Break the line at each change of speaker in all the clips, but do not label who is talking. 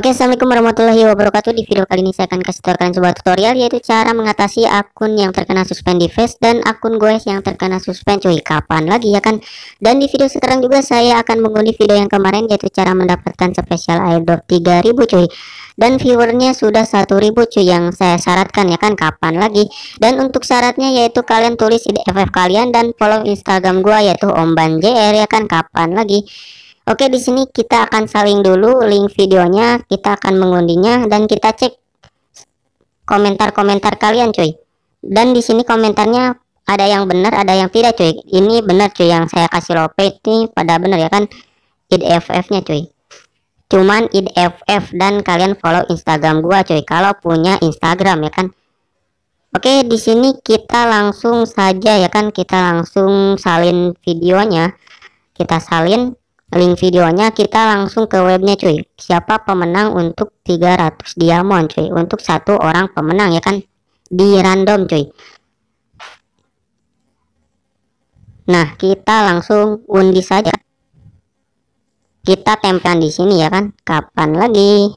Oke assalamualaikum warahmatullahi wabarakatuh Di video kali ini saya akan kasih tahu kalian sebuah tutorial Yaitu cara mengatasi akun yang terkena suspend di face Dan akun gue yang terkena suspend cuy Kapan lagi ya kan Dan di video sekarang juga saya akan mengulik video yang kemarin Yaitu cara mendapatkan spesial airdrop 3000 cuy Dan viewernya sudah 1000 cuy Yang saya syaratkan ya kan kapan lagi Dan untuk syaratnya yaitu kalian tulis di FF kalian Dan follow instagram gue yaitu ombanjr ya kan kapan lagi Oke, di sini kita akan saling dulu link videonya, kita akan mengundinya dan kita cek komentar-komentar kalian, cuy. Dan di sini komentarnya ada yang benar, ada yang tidak, cuy. Ini benar, cuy, yang saya kasih lope ini pada benar ya kan? IDFF-nya, cuy. Cuman IDFF dan kalian follow Instagram gua, cuy. Kalau punya Instagram ya kan. Oke, di sini kita langsung saja ya kan kita langsung salin videonya. Kita salin link videonya kita langsung ke webnya cuy siapa pemenang untuk 300 diamond cuy untuk satu orang pemenang ya kan di random cuy nah kita langsung undi saja kita tempelkan di sini ya kan kapan lagi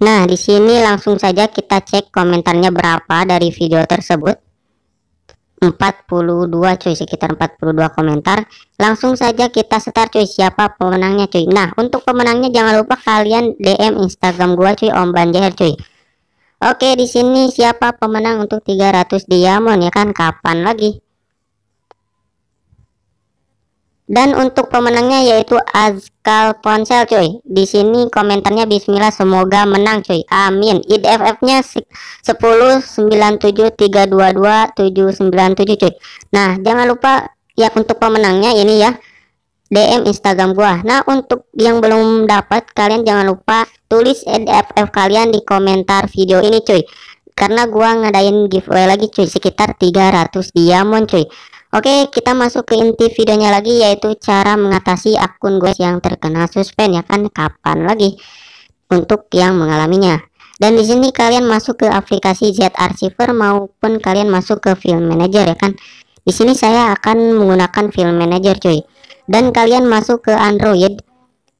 nah di sini langsung saja kita cek komentarnya berapa dari video tersebut 42 cuy sekitar 42 komentar langsung saja kita setar cuy siapa pemenangnya cuy nah untuk pemenangnya jangan lupa kalian DM Instagram gua cuy Om banjir cuy Oke di sini siapa pemenang untuk 300 diamond ya kan kapan lagi dan untuk pemenangnya yaitu Azkal Ponsel cuy. Di sini komentarnya bismillah semoga menang cuy. Amin. IDFF-nya 10973229797 cuy. Nah, jangan lupa ya untuk pemenangnya ini ya DM Instagram gua. Nah, untuk yang belum dapat kalian jangan lupa tulis IDFF kalian di komentar video ini cuy. Karena gua ngadain giveaway lagi cuy sekitar 300 diamond cuy. Oke, kita masuk ke inti videonya lagi yaitu cara mengatasi akun gue yang terkena suspend ya kan kapan lagi untuk yang mengalaminya. Dan di sini kalian masuk ke aplikasi Z Archiver maupun kalian masuk ke Film Manager ya kan. Di sini saya akan menggunakan Film Manager cuy. Dan kalian masuk ke Android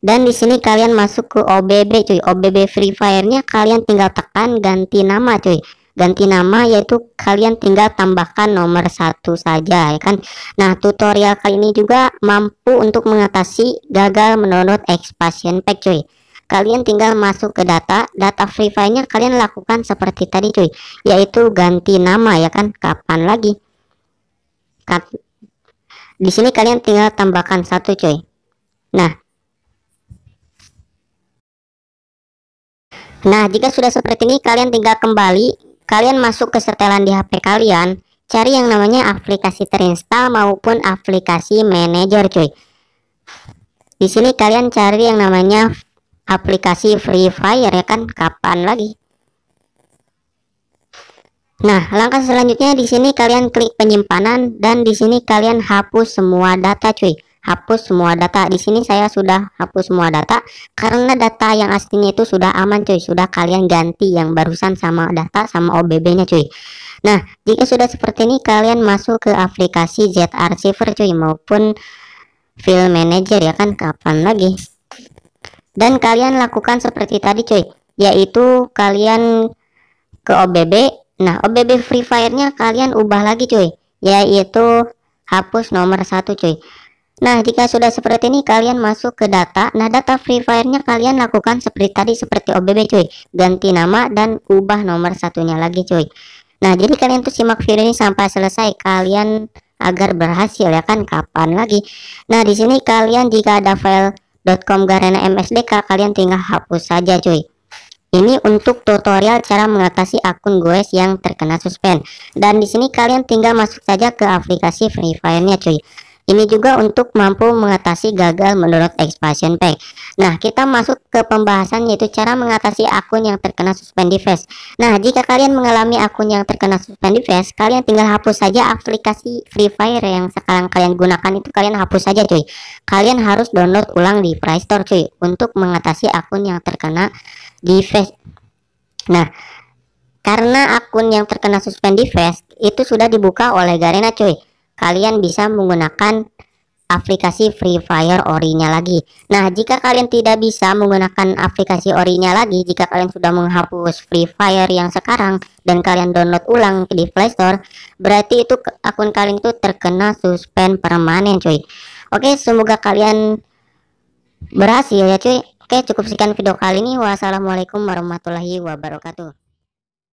dan di sini kalian masuk ke OBB cuy. OBB Free Fire-nya kalian tinggal tekan ganti nama cuy ganti nama yaitu kalian tinggal tambahkan nomor satu saja ya kan nah tutorial kali ini juga mampu untuk mengatasi gagal menurut expansion pack cuy kalian tinggal masuk ke data data free file nya kalian lakukan seperti tadi cuy yaitu ganti nama ya kan kapan lagi di sini kalian tinggal tambahkan satu cuy nah Nah, jika sudah seperti ini, kalian tinggal kembali kalian masuk ke setelan di HP kalian, cari yang namanya aplikasi terinstall maupun aplikasi manager cuy. Di sini kalian cari yang namanya aplikasi Free Fire ya kan, kapan lagi? Nah, langkah selanjutnya di sini kalian klik penyimpanan dan di sini kalian hapus semua data cuy hapus semua data. Di sini saya sudah hapus semua data karena data yang aslinya itu sudah aman cuy, sudah kalian ganti yang barusan sama data sama OBB-nya cuy. Nah, jika sudah seperti ini kalian masuk ke aplikasi ZR Archiver cuy maupun File Manager ya kan kapan lagi. Dan kalian lakukan seperti tadi cuy, yaitu kalian ke OBB. Nah, OBB Free Fire-nya kalian ubah lagi cuy, yaitu hapus nomor satu cuy. Nah, jika sudah seperti ini, kalian masuk ke data. Nah, data Free Fire-nya kalian lakukan seperti tadi, seperti OBB cuy. Ganti nama dan ubah nomor satunya lagi cuy. Nah, jadi kalian tuh simak video ini sampai selesai. Kalian agar berhasil ya kan, kapan lagi. Nah, di sini kalian jika ada file .com Garena MSDK, kalian tinggal hapus saja cuy. Ini untuk tutorial cara mengatasi akun goes yang terkena suspend. Dan di sini kalian tinggal masuk saja ke aplikasi Free Fire-nya cuy. Ini juga untuk mampu mengatasi gagal menurut expansion pack. Nah, kita masuk ke pembahasan yaitu cara mengatasi akun yang terkena suspend device. Nah, jika kalian mengalami akun yang terkena suspend device, kalian tinggal hapus saja aplikasi Free Fire yang sekarang kalian gunakan itu kalian hapus saja cuy. Kalian harus download ulang di Play Store cuy untuk mengatasi akun yang terkena device. Nah, karena akun yang terkena suspend device itu sudah dibuka oleh Garena cuy kalian bisa menggunakan aplikasi Free Fire Orinya lagi. Nah, jika kalian tidak bisa menggunakan aplikasi Orinya lagi, jika kalian sudah menghapus Free Fire yang sekarang dan kalian download ulang di Play Store, berarti itu akun kalian itu terkena suspend permanen, cuy. Oke, semoga kalian berhasil ya, cuy. Oke, cukup sekian video kali ini. Wassalamualaikum warahmatullahi wabarakatuh.